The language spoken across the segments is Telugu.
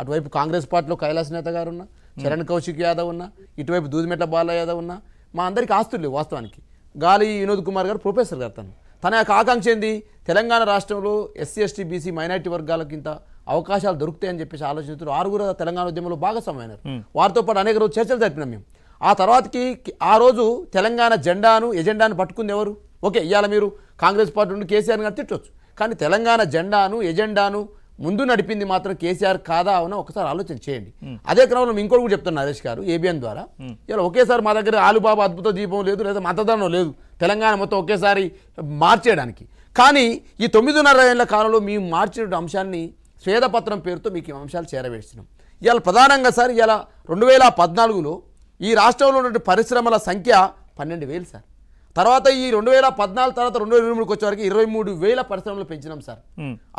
అటువైపు కాంగ్రెస్ పార్టీలో కైలాస్ నేత గారు ఉన్నా చరణ్ కౌశిక్ యాదవ్ ఉన్నా ఇటువైపు దూదిమెట్ల బాల యాదవ్ ఉన్నా మా అందరికీ ఆస్తులు లేవు వాస్తవానికి గాలి వినోద్ కుమార్ గారు ప్రొఫెసర్ గారు తను తన యొక్క ఆకాంక్ష ఏంది తెలంగాణ రాష్ట్రంలో ఎస్సీ ఎస్టీ బీసీ మైనార్టీ వర్గాలకు ఇంత అవకాశాలు దొరుకుతాయని చెప్పేసి ఆలోచనతో ఆరుగురు తెలంగాణ ఉద్యమంలో భాగస్వామైనారు వారితో పాటు అనేక రోజు చర్చలు జరిపినాం మేము ఆ తర్వాతకి ఆ రోజు తెలంగాణ జెండాను ఎజెండాను పట్టుకుంది ఎవరు ఓకే ఇవాళ మీరు కాంగ్రెస్ పార్టీ నుండి కేసీఆర్ గారు తిట్టవచ్చు కానీ తెలంగాణ జెండాను ఎజెండాను ముందు నడిపింది మాత్రం కేసీఆర్ కాదా అవునా ఒకసారి ఆలోచన చేయండి అదే క్రమంలో ఇంకోటి కూడా చెప్తున్నా నరేష్ గారు ఏబిఎన్ ద్వారా ఇలా ఒకేసారి మా దగ్గర ఆలుబాబు అద్భుత దీపం లేదు లేదా మతదానం లేదు తెలంగాణ మొత్తం ఒకేసారి మార్చేయడానికి కానీ ఈ తొమ్మిదిన్నర ఏళ్ల కాలంలో మేము మార్చిన అంశాన్ని స్వేదపత్రం పేరుతో మీకు ఈ అంశాలు చేరవేసినాం ఇవాళ ప్రధానంగా సార్ ఇలా రెండు వేల పద్నాలుగులో ఈ రాష్ట్రంలో ఉన్నటువంటి పరిశ్రమల సంఖ్య పన్నెండు వేలు సార్ తర్వాత ఈ రెండు వేల పద్నాలుగు తర్వాత రెండు వేల ఇరవై మూడుకి వచ్చేవరకు ఇరవై మూడు వేల పరిశ్రమలు పెంచినాం సార్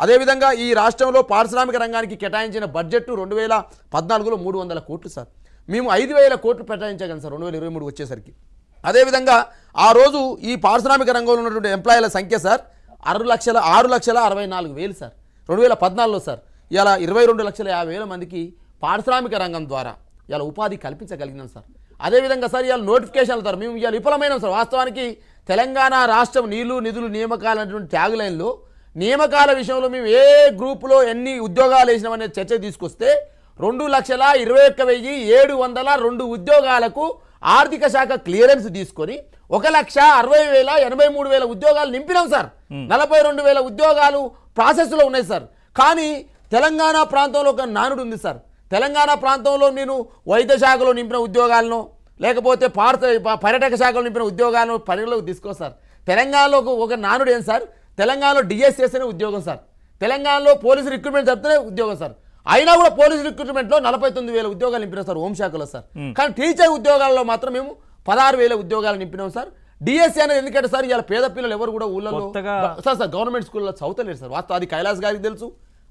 అదేవిధంగా ఈ రాష్ట్రంలో పారిశ్రామిక రంగానికి కేటాయించిన బడ్జెట్ రెండు వేల పద్నాలుగులో మూడు వందల కోట్లు సార్ మేము ఐదు వేల కోట్లు కేటాయించగలం సార్ రెండు వేల ఇరవై మూడు వచ్చేసరికి అదేవిధంగా ఆ రోజు ఈ పారిశ్రామిక రంగంలో ఉన్నటువంటి ఎంప్లాయీల సంఖ్య సార్ అరవై లక్షల ఆరు లక్షల అరవై నాలుగు వేలు సార్ రెండు వేల పద్నాలుగులో సార్ ఇలా ఇరవై రెండు లక్షల యాభై వేల మందికి పారిశ్రామిక రంగం ద్వారా ఇలా ఉపాధి కల్పించగలిగినాం సార్ అదేవిధంగా సార్ ఇవాళ నోటిఫికేషన్లు సార్ మేము ఇవాళ విఫలమైన సార్ వాస్తవానికి తెలంగాణ రాష్ట్రం నీళ్లు నిధులు నియమకాలు అనేటువంటి ట్యాగ్ లైన్లు నియమకాల విషయంలో మేము ఏ గ్రూప్లో ఎన్ని ఉద్యోగాలు వేసినామనే చర్చ తీసుకొస్తే రెండు లక్షల ఇరవై ఒక్క వెయ్యి ఏడు వందల రెండు ఉద్యోగాలకు ఆర్థిక శాఖ క్లియరెన్స్ తీసుకొని ఒక లక్ష అరవై వేల ఎనభై మూడు వేల ఉద్యోగాలు నింపినాం సార్ నలభై రెండు వేల ఉద్యోగాలు ప్రాసెస్లో ఉన్నాయి సార్ కానీ తెలంగాణ ప్రాంతంలో ఒక నానుడు ఉంది సార్ తెలంగాణ ప్రాంతంలో నేను వైద్య శాఖలో నింపిన ఉద్యోగాలను లేకపోతే పార్త పర్యాటక శాఖలో నింపిన ఉద్యోగాలను పరిగణలోకి సార్ తెలంగాణలో ఒక నానుడు ఏం సార్ తెలంగాణలో డిఎస్ అనే ఉద్యోగం సార్ తెలంగాణలో పోలీసు రిక్రూట్మెంట్ చెప్తేనే ఉద్యోగం సార్ అయినా కూడా పోలీసు రిక్రూట్మెంట్లో నలభై తొమ్మిది వేల ఉద్యోగాలు నింపినాం సార్ హోంశాఖలో సార్ కానీ టీచర్ ఉద్యోగాల్లో మాత్రం మేము పదహారు వేల ఉద్యోగాలు నింపినాం సార్ డిఎస్సి అనేది ఎందుకంటే సార్ ఇలా పేద పిల్లలు ఎవరు కూడా ఊళ్ళో సార్ సార్ గవర్నమెంట్ స్కూల్లో చదువుతలేరు సార్ వాస్తవ అది కైలాస్ గారికి తెలుసు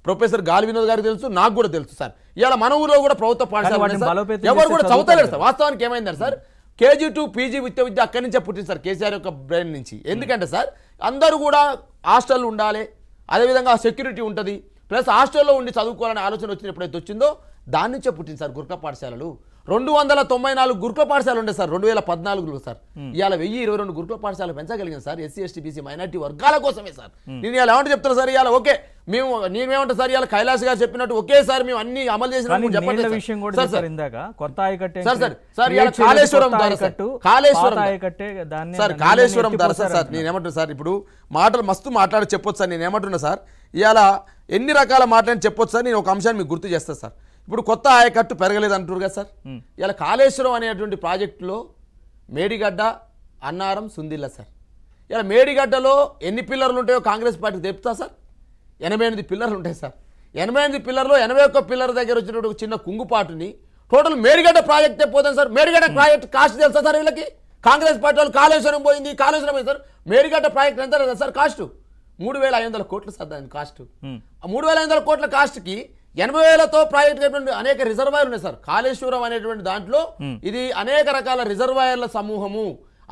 ప్రొఫెసర్ గాలి వినోద్ గారికి తెలుసు నాకు కూడా తెలుసు సార్ ఇలా మన ఊర్లో కూడా ప్రభుత్వ పాఠశాల ఎవరు కూడా చదువుతలేరు సార్ వాస్తవానికి ఏమైంది సార్ కేజీ టు పీజీ విద్య విద్య అక్కడి నుంచే పుట్టింది సార్ కేసీఆర్ యొక్క బ్రెయిన్ నుంచి ఎందుకంటే సార్ అందరూ కూడా హాస్టల్ ఉండాలి అదేవిధంగా సెక్యూరిటీ ఉంటుంది ప్లస్ హాస్టల్లో ఉండి చదువుకోవాలనే ఆలోచన వచ్చిన ఎప్పుడైతే వచ్చిందో దాని నుంచే పుట్టింది సార్ గుర్ఖా పాఠశాలలు రెండు వందల తొంభై నాలుగు గురుకుల పాఠశాలలు ఉండే సార్ రెండు వేల పద్నాలుగులో సార్ ఇవాళ వెయ్యి ఇరవై రెండు గురుకుల పాఠశాలలు పెంచగలిగింది sir SC ST BC minority వర్గాల కోసమే సార్ నేను ఇలా ఏమంటే చెప్తాను సార్ ఇవాళ ఓకే మేము నేనేమంటా సార్ ఇవాళ కైలాస్ గారు చెప్పినట్టు ఒకేసారి మేము అన్ని అమలు చేసిన చెప్పండి సార్ సార్ సార్ ఇవాళ కాళేశ్వరం ధర కాళేశ్వరం సార్ కాళేశ్వరం ద్వారా సార్ సార్ నేనేమంటున్నా సార్ ఇప్పుడు మాటలు మస్తు మాట్లాడి చెప్పొచ్చు సార్ నేనేమంటున్నా సార్ ఇవాళ ఎన్ని రకాల మాట్లాడి చెప్పొచ్చు సార్ నేను ఒక అంశాన్ని మీకు గుర్తు చేస్తాను సార్ ఇప్పుడు కొత్త ఆయకట్టు పెరగలేదు అంటారు కదా సార్ ఇలా కాళేశ్వరం అనేటువంటి ప్రాజెక్టులో మేడిగడ్డ అన్నారం సుందిల్ల సార్ ఇలా మేడిగడ్డలో ఎన్ని పిల్లర్లు ఉంటాయో కాంగ్రెస్ పార్టీ తెప్పుతా సార్ ఎనభై ఎనిమిది పిల్లర్లు ఉంటాయి సార్ ఎనభై ఎనిమిది పిల్లర్లో ఎనభై ఒక్క పిల్లర్ దగ్గర వచ్చినటువంటి చిన్న కుంగుపాటుని టోటల్ మేడిగడ్డ ప్రాజెక్టే పోతాను సార్ మేడిగడ్డ ప్రాజెక్ట్ కాస్ట్ తెలుసా సార్ వీళ్ళకి కాంగ్రెస్ పార్టీ వాళ్ళు కాళేశ్వరం పోయింది కాళేశ్వరం పోయింది సార్ మేడిగడ్డ ప్రాజెక్ట్ ఎంత లేదా సార్ కాస్ట్ మూడు వేల ఐదు వందల కోట్లు సార్ దాని కాస్ట్ ఆ మూడు వేల ఐదు వందల కోట్ల కాస్ట్కి ఎనభై వేలతో ప్రాజెక్టు అనేక రిజర్వాయర్లు ఉన్నాయి సార్ కాళేశ్వరం అనేటువంటి దాంట్లో ఇది అనేక రకాల రిజర్వాయర్ల సమూహము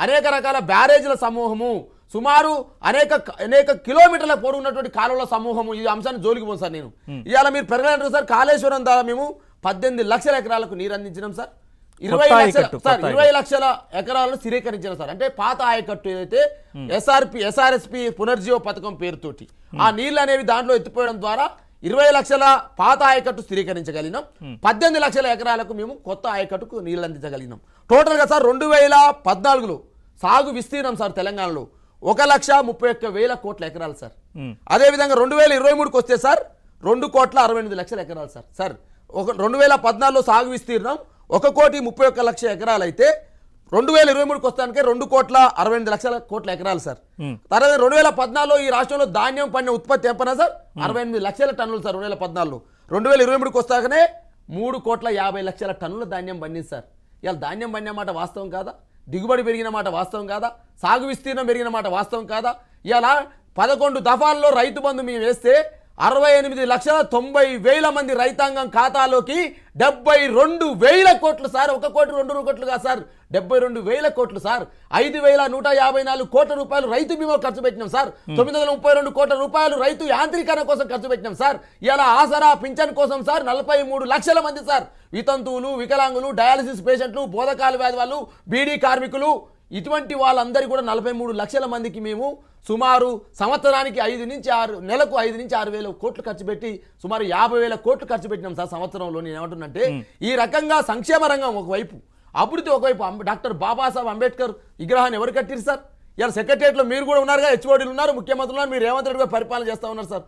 అనేక రకాల బ్యారేజ్ల సమూహము సుమారు అనేక అనేక కిలోమీటర్ల ఉన్నటువంటి కాలువల సమూహము ఈ అంశాన్ని జోలికి సార్ నేను ఇవాళ మీరు పెరగలంటారు సార్ కాళేశ్వరం ద్వారా మేము పద్దెనిమిది లక్షల ఎకరాలకు నీరు అందించినాం సార్ ఇరవై లక్షల సార్ ఇరవై లక్షల ఎకరాలను స్థిరీకరించిన సార్ అంటే పాత ఆయకట్టు ఏదైతే ఎస్ఆర్పి ఎస్ఆర్ఎస్పి పునర్జీవ పథకం పేరుతోటి ఆ నీళ్లు అనేవి దాంట్లో ఎత్తిపోయడం ద్వారా ఇరవై లక్షల పాత ఆయకట్టు స్థిరీకరించగలిగినాం పద్దెనిమిది లక్షల ఎకరాలకు మేము కొత్త ఆయకట్టుకు నీళ్ళు అందించగలిగినాం టోటల్గా సార్ రెండు వేల పద్నాలుగులో సాగు విస్తీర్ణం సార్ తెలంగాణలో ఒక లక్ష ముప్పై ఒక్క వేల కోట్ల ఎకరాలు సార్ అదేవిధంగా రెండు వేల ఇరవై మూడుకి వస్తే సార్ రెండు కోట్ల అరవై ఎనిమిది లక్షల ఎకరాలు సార్ సార్ ఒక రెండు వేల పద్నాలుగులో సాగు విస్తీర్ణం ఒక కోటి ముప్పై ఒక్క లక్ష ఎకరాలు అయితే రెండు వేల ఇరవై మూడుకి వస్తానికే రెండు కోట్ల అరవై ఎనిమిది లక్షల కోట్ల ఎకరాలు సార్ తర్వాత రెండు వేల పద్నాలుగులో ఈ రాష్ట్రంలో ధాన్యం పండిన ఉత్పత్తి ఎంపనా సార్ అరవై ఎనిమిది లక్షల టన్నులు సార్ రెండు వేల పద్నాలుగులో రెండు వేల ఇరవై మూడుకి వస్తాకనే మూడు కోట్ల యాభై లక్షల టన్నుల ధాన్యం పండింది సార్ ఇవాళ ధాన్యం పండిన మాట వాస్తవం కాదా దిగుబడి పెరిగిన మాట వాస్తవం కాదా సాగు విస్తీర్ణం పెరిగిన మాట వాస్తవం కాదా ఇలా పదకొండు దఫాల్లో రైతు బంధు మేము వేస్తే అరవై ఎనిమిది లక్షల తొంభై వేల మంది రైతాంగం ఖాతాలోకి డెబ్బై రెండు వేల కోట్లు సార్ ఒక కోటి రెండు కోట్లు కాదు సార్ డెబ్బై రెండు వేల కోట్లు సార్ ఐదు వేల నూట యాభై నాలుగు కోట్ల రూపాయలు రైతు బీమా ఖర్చు పెట్టినాం సార్ hmm. తొమ్మిది వందల ముప్పై రెండు కోట్ల రూపాయలు రైతు యాంత్రీకరణ కోసం ఖర్చు పెట్టినాం సార్ ఇలా ఆసరా పింఛన్ కోసం సార్ నలభై మూడు లక్షల మంది సార్ వితంతువులు వికలాంగులు డయాలసిస్ పేషెంట్లు బోధకాల వ్యాధి వాళ్ళు బీడీ కార్మికులు ఇటువంటి వాళ్ళందరి కూడా నలభై మూడు లక్షల మందికి మేము సుమారు సంవత్సరానికి ఐదు నుంచి ఆరు నెలకు ఐదు నుంచి ఆరు వేల కోట్లు ఖర్చు పెట్టి సుమారు యాభై వేల కోట్లు ఖర్చు పెట్టినాం సార్ సంవత్సరంలో నేను ఏమంటున్నంటే ఈ రకంగా సంక్షేమ రంగం ఒకవైపు అభివృద్ధి ఒకవైపు డాక్టర్ బాబాసాహెబ్ అంబేద్కర్ విగ్రహాన్ని ఎవరు కట్టిరు సార్ ఇలా సెక్రటరియట్లో మీరు కూడా ఉన్నారుగా హెచ్ఓడీలు ఉన్నారు ముఖ్యమంత్రులు ఉన్నారు మీరు రేవంత్ రెడ్డి పరిపాలన చేస్తూ ఉన్నారు సార్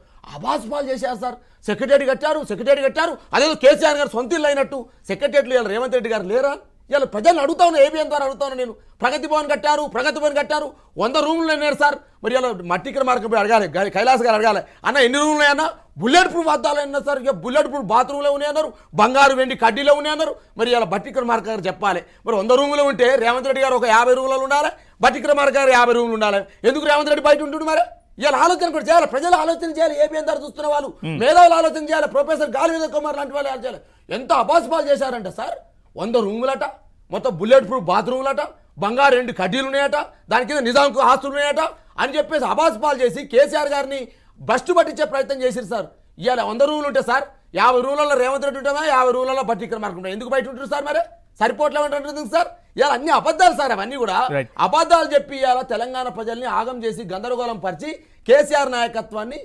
పాలు చేశారు సార్ సెక్రటరీ కట్టారు సెక్రటరీ కట్టారు అదేదో కేసీఆర్ గారు సొంత ఇల్లు అయినట్టు సెక్రటరియట్లు ఇలా రేవంత్ రెడ్డి గారు లేరా ఇలా ప్రజలు అడుగుతా ఉన్నా ఏబిఎం ద్వారా అడుగుతా నేను ప్రగతి భవన్ కట్టారు ప్రగతి భవన్ కట్టారు వంద రూములు అయినారు సార్ మరి ఇలా మట్టికర మార్గం అడగాలి కైలాస్ గారు అడగాలి అన్న ఎన్ని రూములు అన్నా బుల్లెట్ ప్రూఫ్ అద్దాలు అన్నారు సార్ ఇక బుల్లెట్ ప్రూఫ్ బాత్రూంలో అన్నారు బంగారు వెండి కడ్డీలో ఉన్నాయన్నారు మరి ఇలా బట్టికర మార్గ గారు చెప్పాలి మరి వంద రూములు ఉంటే రేవంత్ రెడ్డి గారు ఒక యాభై రూములు ఉండాలి బట్టికర మార్గ గారు యాభై రూములు ఉండాలి ఎందుకు రేవంత్ రెడ్డి బయట ఉంటుండు మరి ఇలా ఆలోచన కూడా చేయాలి ప్రజలు ఆలోచన చేయాలి ఏబిఎం ద్వారా చూస్తున్న వాళ్ళు మేధావులు ఆలోచన చేయాలి ప్రొఫెసర్ గాలి కుమార్ లాంటి వాళ్ళు చేయాలి ఎంత అబాస్పాలు చేశారంట సార్ వంద రూములట మొత్తం బుల్లెట్ ప్రూఫ్ బాత్రూములట బంగారు రెండు కడ్డీలు ఉన్నాయట దాని కింద నిజాంకు ఆస్తులు ఉన్నాయట అని చెప్పేసి అబాస్ పాలు చేసి కేసీఆర్ గారిని బస్టు పట్టించే ప్రయత్నం చేశారు సార్ ఇవాళ వంద రూములు ఉంటే సార్ యాభై రూములలో రేవంత్ రెడ్డి ఉంటుందా యాభై రూములలో బట్టి ఇక్కడ ఎందుకు బయట ఉంటారు సార్ మరి ఉంటుంది సార్ ఇవాళ అన్ని అబద్ధాలు సార్ అవన్నీ కూడా అబద్ధాలు చెప్పి ఇవాళ తెలంగాణ ప్రజల్ని ఆగం చేసి గందరగోళం పరిచి కేసీఆర్ నాయకత్వాన్ని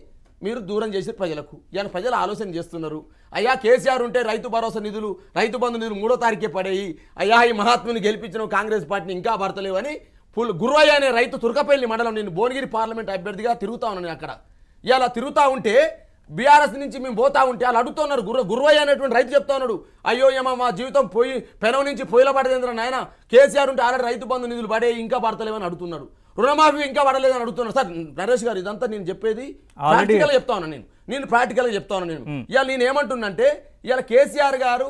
మీరు దూరం చేసి ప్రజలకు ఇవాళ ప్రజలు ఆలోచన చేస్తున్నారు అయ్యా కేసీఆర్ ఉంటే రైతు భరోసా నిధులు రైతు బంధు నిధులు మూడో తారీఖే పడేయి అయ్యా ఈ మహాత్ముని గెలిపించిన కాంగ్రెస్ పార్టీని ఇంకా అని ఫుల్ గుర్రయ్య అనే రైతు తుర్కపల్లి మండలం నేను భువనగిరి పార్లమెంట్ అభ్యర్థిగా తిరుగుతా ఉన్నాను అక్కడ ఇలా తిరుగుతూ ఉంటే బీఆర్ఎస్ నుంచి మేము పోతా ఉంటే వాళ్ళు అడుగుతున్నారు గుర్ర గుర్రయ్య అనేటువంటి రైతు చెప్తా ఉన్నాడు అయ్యో ఏమో మా జీవితం పోయి పెనవ నుంచి పొయ్యిలో పడదేంద్ర నాయన కేసీఆర్ ఉంటే ఆల్రెడీ రైతు బంధు నిధులు పడే ఇంకా పడతలేవని అడుగుతున్నాడు రుణమాఫీ ఇంకా పడలేదని అడుగుతున్నాడు సార్ నరేష్ గారు ఇదంతా నేను చెప్పేది ప్రాక్టికల్ చెప్తా నేను నేను ప్రాక్టికల్గా చెప్తా నేను hmm. ఇవాళ నేను ఏమంటున్నంటే ఇవాళ కేసీఆర్ గారు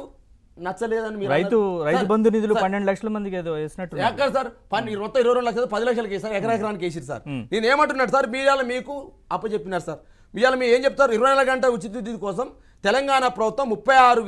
నచ్చలేదని రైతు రైతు బంధు నిధులు పన్నెండు లక్షల మందికి ఏదో వేసినట్టు ఎక్కడ సార్ పన్ను మొత్తం ఇరవై రెండు లక్షలు పది లక్షలకి సార్ ఎకరా ఎకరానికి వేసారు సార్ నేను ఏమంటున్నాడు సార్ మీరు మీకు అప్పచెప్పినారు సార్ ఇవాళ మీరు ఏం చెప్తారు ఇరవై నాలుగు గంటల ఉచిత విద్యుత్ కోసం తెలంగాణ ప్రభుత్వం ముప్పై ఆరు